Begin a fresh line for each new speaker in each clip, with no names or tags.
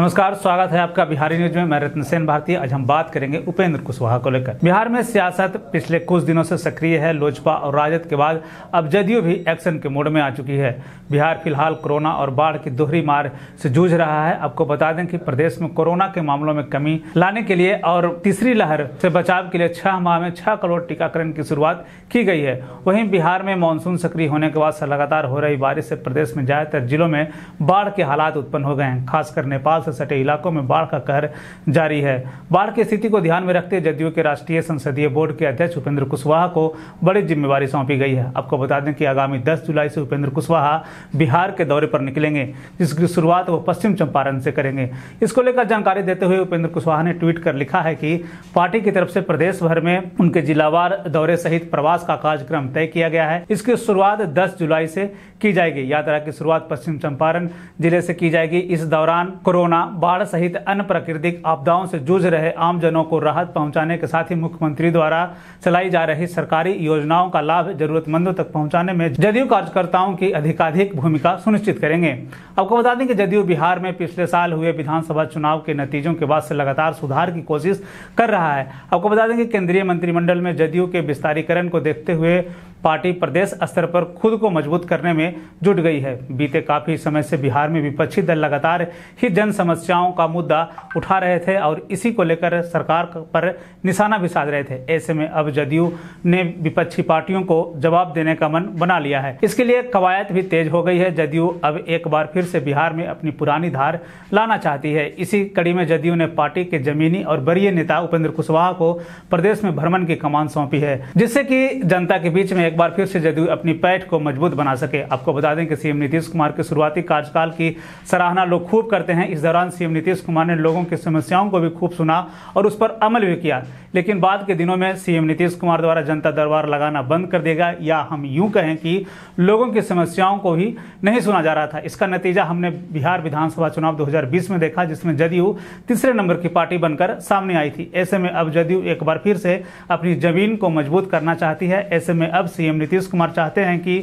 नमस्कार स्वागत है आपका बिहारी न्यूज में मैं रत्न सेन भारतीय आज हम बात करेंगे उपेंद्र कुशवाहा को लेकर बिहार में सियासत पिछले कुछ दिनों से सक्रिय है लोजपा और राजद के बाद अब जदयू भी एक्शन के मोड में आ चुकी है बिहार फिलहाल कोरोना और बाढ़ की दोहरी मार से जूझ रहा है आपको बता दें कि प्रदेश में कोरोना के मामलों में कमी लाने के लिए और तीसरी लहर से बचाव के लिए छह माह में छह करोड़ टीकाकरण की शुरुआत की गई है वहीं बिहार में मानसून सक्रिय होने के बाद लगातार हो रही बारिश से प्रदेश में ज्यादातर जिलों में बाढ़ के हालात उत्पन्न हो गए हैं खासकर नेपाल से सटे इलाकों में बाढ़ का कहर जारी है बाढ़ की स्थिति को ध्यान में रखते हुए जदयू के राष्ट्रीय संसदीय बोर्ड के अध्यक्ष उपेंद्र कुशवाहा को बड़ी जिम्मेवारी सौंपी गई है आपको बता दें कि आगामी दस जुलाई से उपेंद्र कुशवाहा बिहार के दौरे पर निकलेंगे जिसकी शुरुआत वो पश्चिम चंपारण से करेंगे इसको लेकर जानकारी देते हुए उपेंद्र कुशवाहा ने ट्वीट कर लिखा है कि पार्टी की तरफ से प्रदेश भर में उनके जिलावार दौरे सहित प्रवास का कार्यक्रम तय किया गया है इसकी शुरुआत 10 जुलाई से की जाएगी यात्रा की शुरुआत पश्चिम चंपारण जिले से की जाएगी इस दौरान कोरोना कोरोना बाढ़ सहित अन्य प्राकृतिक आपदाओं से जूझ रहे आमजनों को राहत पहुंचाने के साथ ही मुख्यमंत्री द्वारा चलाई जा रही सरकारी योजनाओं का लाभ जरूरतमंदों तक पहुंचाने में जदयू कार्यकर्ताओं की अधिकाधिक भूमिका सुनिश्चित करेंगे आपको बता दें कि जदयू बिहार में पिछले साल हुए विधानसभा चुनाव के नतीजों के बाद से लगातार सुधार की कोशिश कर रहा है आपको बता दें कि केंद्रीय मंत्रिमंडल में जदयू के विस्तारीकरण को देखते हुए पार्टी प्रदेश स्तर पर खुद को मजबूत करने में जुट गई है बीते काफी समय से बिहार में विपक्षी दल लगातार ही जन समस्याओं का मुद्दा उठा रहे थे और इसी को लेकर सरकार पर निशाना भी साध रहे थे ऐसे में अब जदयू ने विपक्षी पार्टियों को जवाब देने का मन बना लिया है इसके लिए कवायद भी तेज हो गई है जदयू अब एक बार फिर से बिहार में अपनी पुरानी धार लाना चाहती है इसी कड़ी में जदयू ने पार्टी के जमीनी और बरीय नेता उपेंद्र कुशवाहा को प्रदेश में भ्रमण की कमान सौंपी है जिससे की जनता के बीच में एक बार फिर से जदयू अपनी पैठ को मजबूत बना सके आपको बता दें कि सीएम नीतीश कुमार के शुरुआती कार्यकाल की सराहना लोग खूब करते हैं इस दौरान सीएम नीतीश कुमार ने लोगों की समस्याओं को भी खूब सुना और उस पर अमल भी किया लेकिन बाद के दिनों में सीएम नीतीश कुमार द्वारा जनता दरबार लगाना बंद कर देगा या हम यूं कहें कि लोगों की समस्याओं को ही नहीं सुना जा रहा था इसका नतीजा हमने बिहार विधानसभा चुनाव 2020 में देखा जिसमें जदयू तीसरे नंबर की पार्टी बनकर सामने आई थी ऐसे में अब जदयू एक बार फिर से अपनी जमीन को मजबूत करना चाहती है ऐसे में अब सीएम नीतीश कुमार चाहते हैं कि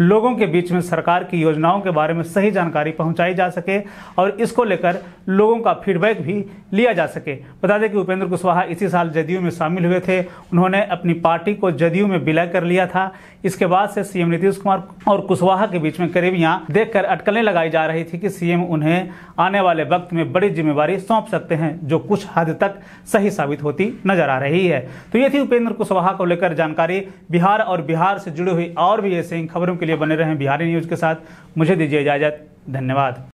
लोगों के बीच में सरकार की योजनाओं के बारे में सही जानकारी पहुंचाई जा सके और इसको लेकर लोगों का फीडबैक भी लिया जा सके बता दें कि उपेंद्र कुशवाहा इसी साल जदयू में शामिल हुए थे उन्होंने अपनी पार्टी को जदयू में विलय कर लिया था इसके बाद से सीएम नीतीश कुमार और कुशवाहा के बीच में करीबियां देखकर अटकलें लगाई जा रही थी कि सीएम उन्हें आने वाले वक्त में बड़ी जिम्मेवारी सौंप सकते हैं जो कुछ हद तक सही साबित होती नजर आ रही है तो ये थी उपेंद्र कुशवाहा को लेकर जानकारी बिहार और बिहार बिहार से जुड़ी हुई और भी ऐसे ही खबरों के लिए बने रहें बिहारी न्यूज़ के साथ मुझे दीजिए इजाज़त धन्यवाद